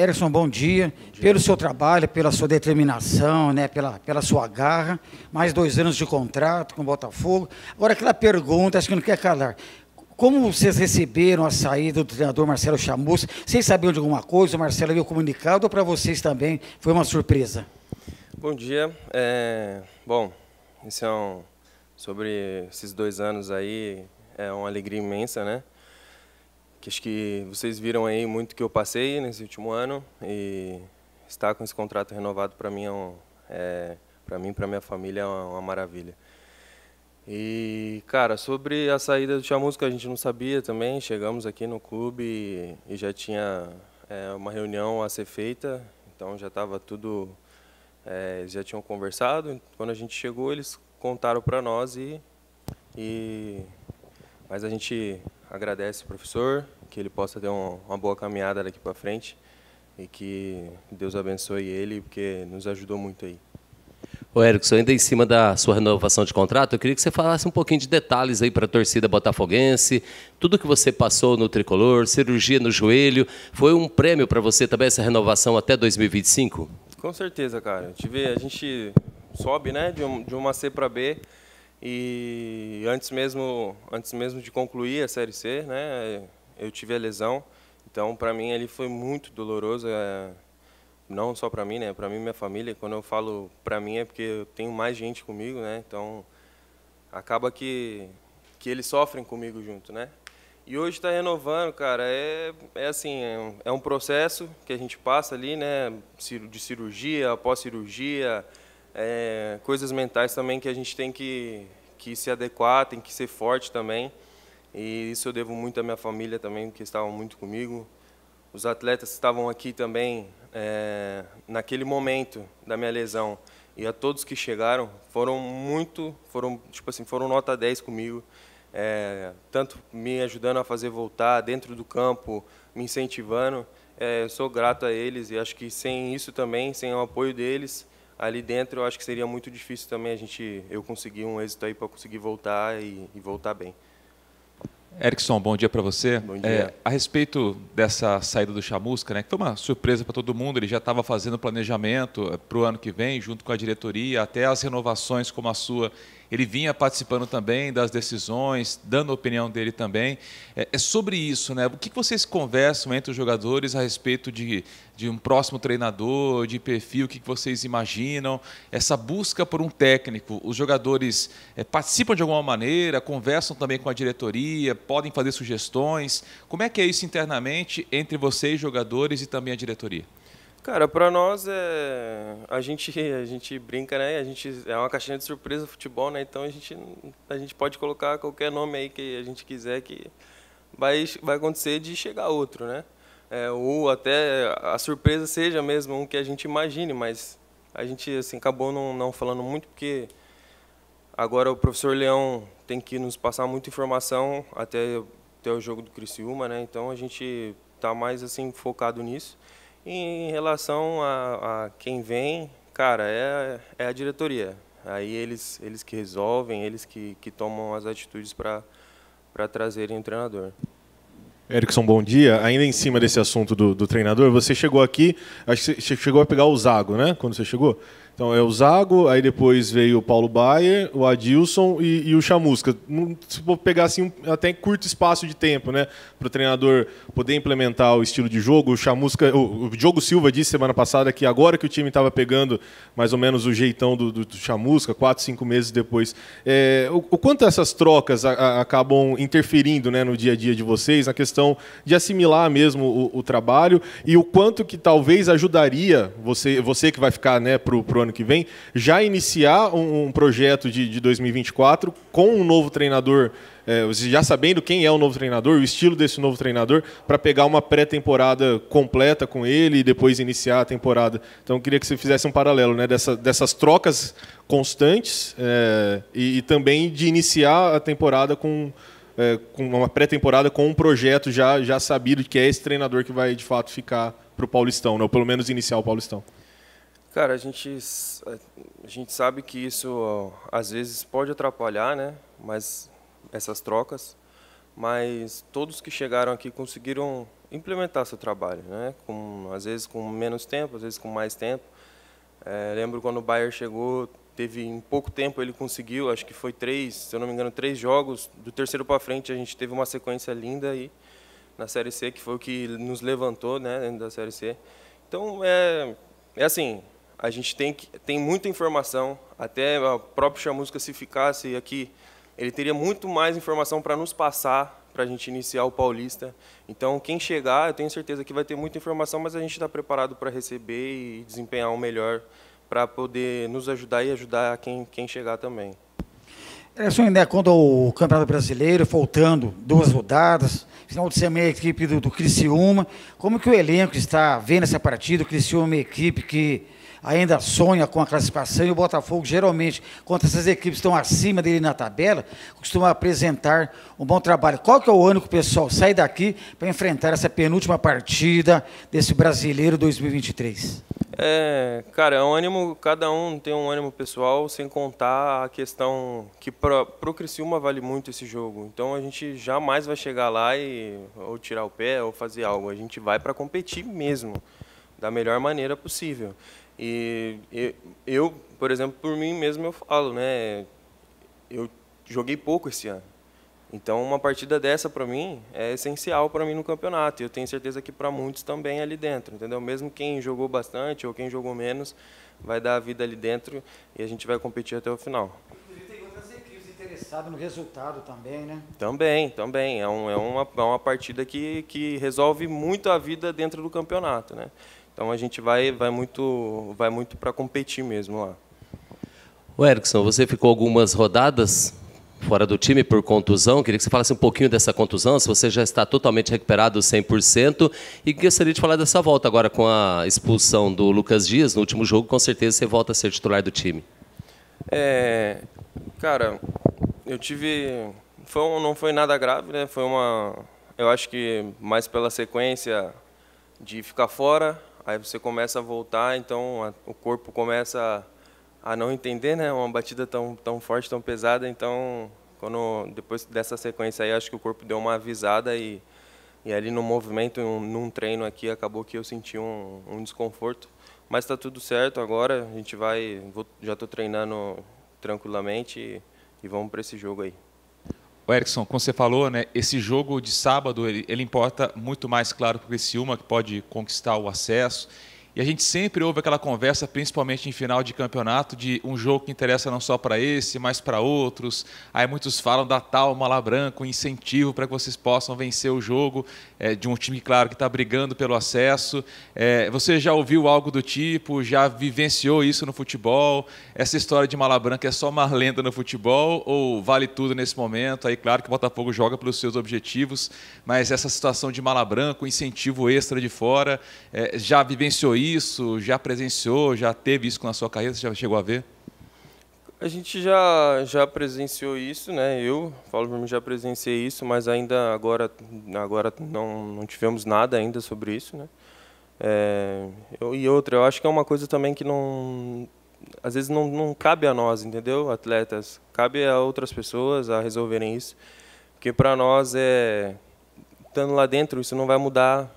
Erickson, bom dia. bom dia. Pelo seu trabalho, pela sua determinação, né, pela, pela sua garra, mais dois anos de contrato com o Botafogo. Agora, aquela pergunta, acho que não quer calar. Como vocês receberam a saída do treinador Marcelo Chamus? Vocês sabiam de alguma coisa? O Marcelo viu comunicado ou para vocês também foi uma surpresa? Bom dia. É, bom, esse é um, sobre esses dois anos aí, é uma alegria imensa, né? que acho que vocês viram aí muito que eu passei nesse último ano e estar com esse contrato renovado para mim é, um, é para mim para minha família é uma, uma, maravilha. E cara, sobre a saída do Chamusca, a gente não sabia também. Chegamos aqui no clube e, e já tinha é, uma reunião a ser feita, então já estava tudo é, eles já tinham conversado. Quando a gente chegou, eles contaram para nós e, e mas a gente agradece o professor, que ele possa ter um, uma boa caminhada daqui para frente e que Deus abençoe ele, porque nos ajudou muito aí. Ô, Erickson, ainda é em cima da sua renovação de contrato, eu queria que você falasse um pouquinho de detalhes aí para a torcida botafoguense, tudo que você passou no tricolor, cirurgia no joelho, foi um prêmio para você também essa renovação até 2025? Com certeza, cara. a gente sobe né, de, um, de uma C para B, e antes mesmo, antes mesmo de concluir a Série C, né, eu tive a lesão. Então, para mim, ele foi muito doloroso. É, não só para mim, né, para mim e minha família. Quando eu falo para mim é porque eu tenho mais gente comigo, né? Então, acaba que que eles sofrem comigo junto, né? E hoje está renovando, cara. É, é assim, é um, é um, processo que a gente passa ali, né? De cirurgia, após cirurgia, é, coisas mentais também que a gente tem que, que se adequar, tem que ser forte também. E isso eu devo muito à minha família também, que estavam muito comigo. Os atletas que estavam aqui também é, naquele momento da minha lesão e a todos que chegaram foram muito, foram tipo assim, foram nota 10 comigo. É, tanto me ajudando a fazer voltar dentro do campo, me incentivando. É, eu sou grato a eles e acho que sem isso também, sem o apoio deles, ali dentro eu acho que seria muito difícil também a gente eu conseguir um êxito aí para conseguir voltar e, e, voltar bem. Erickson, bom dia para você. Bom é, dia. É, a respeito dessa saída do Chamusca, né, que foi uma surpresa para todo mundo, ele já estava fazendo planejamento eh, para o ano que vem, junto com a diretoria, até as renovações como a sua, ele vinha participando também das decisões, dando a opinião dele também. É, é sobre isso, né? O que vocês conversam entre os jogadores a respeito de de um próximo treinador, de perfil, o que vocês imaginam? Essa busca por um técnico, os jogadores é, participam de alguma maneira, conversam também com a diretoria, podem fazer sugestões. Como é que é isso internamente entre vocês, jogadores, e também a diretoria? Cara, para nós é a gente a gente brinca, né? A gente é uma caixinha de surpresa futebol, né? Então a gente a gente pode colocar qualquer nome aí que a gente quiser que vai vai acontecer de chegar outro, né? é, ou até a surpresa seja mesmo o que a gente imagine, mas a gente assim, acabou não, não falando muito, porque agora o professor Leão tem que nos passar muita informação até, até o jogo do Criciúma, né? então a gente está mais assim focado nisso. E em relação a, a quem vem, cara, é, é a diretoria. Aí eles, eles que resolvem, eles que, que tomam as atitudes para trazerem o treinador. Erickson, bom dia. Ainda em cima desse assunto do, do treinador, você chegou aqui, acho que você chegou a pegar o Zago, né? Quando você chegou? Então é o Zago, aí depois veio o Paulo Baier, o Adilson e, e o Chamusca. Se for pegar assim, até curto espaço de tempo, né? Para o treinador poder implementar o estilo de jogo. O Chamusca, o, o Diogo Silva disse semana passada que agora que o time estava pegando mais ou menos o jeitão do, do, do Chamusca, quatro, cinco meses depois. É, o, o, quanto essas trocas a, a, acabam interferindo né, no dia a dia de vocês, na questão de assimilar mesmo o, o trabalho, e o quanto que talvez ajudaria você, você que vai ficar né, para o ano que vem, já iniciar um, um projeto de, de 2024 com um novo treinador é, já sabendo quem é o novo treinador, o estilo desse novo treinador, para pegar uma pré-temporada completa com ele e depois iniciar a temporada. Então, queria que você fizesse um paralelo né, dessa, dessas trocas constantes é, e, e, também de iniciar a temporada com, é, com uma pré-temporada com um projeto já, já sabido que é esse treinador que vai de fato ficar para o Paulistão, né, ou pelo menos iniciar o Paulistão. Cara, a gente, a gente sabe que isso às vezes pode atrapalhar, né? Mas essas trocas, mas todos que chegaram aqui conseguiram implementar seu trabalho, né? Com, às vezes com menos tempo, às vezes com mais tempo. É, lembro quando o Bayer chegou, teve em pouco tempo ele conseguiu, acho que foi três, se eu não me engano, três jogos do terceiro para frente a gente teve uma sequência linda aí na Série C que foi o que nos levantou, né? Dentro da Série C. Então é, é assim, a gente tem, tem muita informação, até o próprio Chamusca, se ficasse aqui, ele teria muito mais informação para nos passar, para a gente iniciar o Paulista. Então, quem chegar, eu tenho certeza que vai ter muita informação, mas a gente está preparado para receber e desempenhar o um melhor para poder nos ajudar e ajudar quem, quem chegar também. Anderson, né, quando o Campeonato Brasileiro, faltando duas rodadas, final de semana a equipe do, do Criciúma, como que o elenco está vendo essa partida, o Criciúma é uma equipe que ainda sonha com a classificação e o Botafogo, geralmente, quando essas equipes estão acima dele na tabela, costuma apresentar um bom trabalho. Qual que é o ano que o pessoal sai daqui para enfrentar essa penúltima partida desse brasileiro 2023? É, cara, é um ânimo, cada um tem um ânimo pessoal, sem contar a questão que para o Criciúma vale muito esse jogo. Então a gente jamais vai chegar lá e ou tirar o pé ou fazer algo. A gente vai para competir mesmo, da melhor maneira possível. E eu, por exemplo, por mim mesmo eu falo, né? Eu joguei pouco esse ano. Então, uma partida dessa para mim é essencial para mim no campeonato. E eu tenho certeza que para muitos também ali dentro, entendeu? Mesmo quem jogou bastante ou quem jogou menos, vai dar a vida ali dentro e a gente vai competir até o final. Inclusive, tem outras equipes interessadas no resultado também, né? Também, também. É, um, é, uma, é uma partida que, que resolve muito a vida dentro do campeonato, né? Então a gente vai, vai muito, vai muito para competir mesmo lá. O Erickson, você ficou algumas rodadas fora do time por contusão. Queria que você falasse um pouquinho dessa contusão, se você já está totalmente recuperado 100%. E gostaria de falar dessa volta agora com a expulsão do Lucas Dias. No último jogo, com certeza, você volta a ser titular do time. É, cara, eu tive... Foi um, não foi nada grave, né? Foi uma... Eu acho que mais pela sequência de ficar fora Aí você começa a voltar, então a, o corpo começa a, a não entender, né? Uma batida tão, tão forte, tão pesada. Então, quando depois dessa sequência aí, acho que o corpo deu uma avisada e, e ali no movimento, num, num treino aqui, acabou que eu senti um, um desconforto. Mas está tudo certo agora, a gente vai, vou, já estou treinando tranquilamente e, e vamos para esse jogo aí. O Erickson, como você falou, né, esse jogo de sábado ele, ele importa muito mais, claro, porque o uma que pode conquistar o acesso e a gente sempre ouve aquela conversa, principalmente em final de campeonato, de um jogo que interessa não só para esse, mas para outros. Aí muitos falam da tal mala branca, um incentivo para que vocês possam vencer o jogo é, de um time, claro, que está brigando pelo acesso. É, você já ouviu algo do tipo? Já vivenciou isso no futebol? Essa história de mala branca é só uma lenda no futebol ou vale tudo nesse momento? Aí, claro que o Botafogo joga pelos seus objetivos, mas essa situação de mala branca, um incentivo extra de fora, é, já vivenciou isso? isso? Já presenciou? Já teve isso na sua carreira? Você já chegou a ver? A gente já, já presenciou isso, né? Eu, falo para mim, já presenciei isso, mas ainda agora, agora não, não tivemos nada ainda sobre isso, né? É, eu, e outra, eu acho que é uma coisa também que não, às vezes não, não cabe a nós, entendeu? Atletas, cabe a outras pessoas a resolverem isso, porque para nós é estando lá dentro isso não vai mudar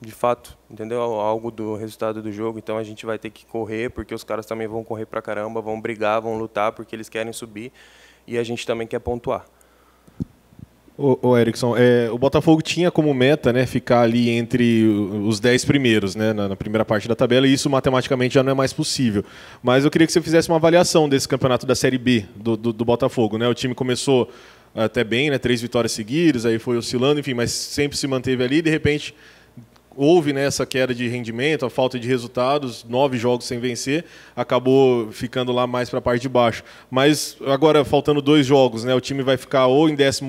de fato, entendeu? Algo do resultado do jogo. Então a gente vai ter que correr, porque os caras também vão correr pra caramba, vão brigar, vão lutar, porque eles querem subir e a gente também quer pontuar. Ô, Erickson, é, o Botafogo tinha como meta né, ficar ali entre os 10 primeiros né, na, na, primeira parte da tabela, e isso matematicamente já não é mais possível. Mas eu queria que você fizesse uma avaliação desse campeonato da Série B do, do, do Botafogo. Né? O time começou eh, até bem, né, três vitórias seguidas, aí foi oscilando, enfim, mas sempre se manteve ali, de repente houve né, essa queda de rendimento, a falta de resultados, nove jogos sem vencer, acabou ficando lá mais para a parte de baixo. Mas agora, faltando dois jogos, né, o time vai ficar ou em 11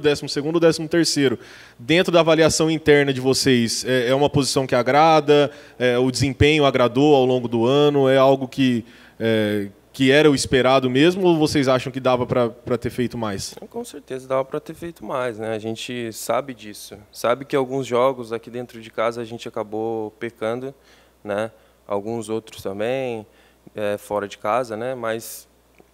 12 ou 13 Dentro da avaliação interna de vocês, é, é uma posição que agrada? É, o desempenho agradou ao longo do ano? É algo que... É, que era o esperado mesmo ou vocês acham que dava para ter feito mais? Com certeza dava para ter feito mais, né? A gente sabe disso. Sabe que alguns jogos aqui dentro de casa a gente acabou pecando, né? Alguns outros também, é, fora de casa, né? Mas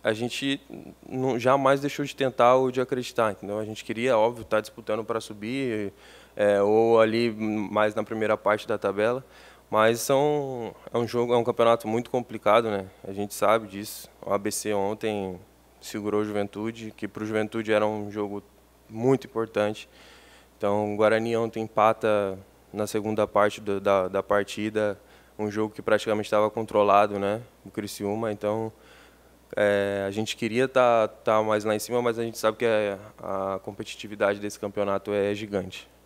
a gente não, jamais deixou de tentar ou de acreditar, entendeu? A gente queria, óbvio, estar tá disputando para subir é, ou ali mais na primeira parte da tabela, mas são, é, é um jogo, é um campeonato muito complicado, né? A gente sabe disso. O ABC ontem segurou o Juventude, que para o Juventude era um jogo muito importante. Então, o Guarani ontem empata na segunda parte do, da, da partida, um jogo que praticamente estava controlado, né? O Criciúma, então é, a gente queria estar tá, tá mais lá em cima, mas a gente sabe que a, a competitividade desse campeonato é gigante.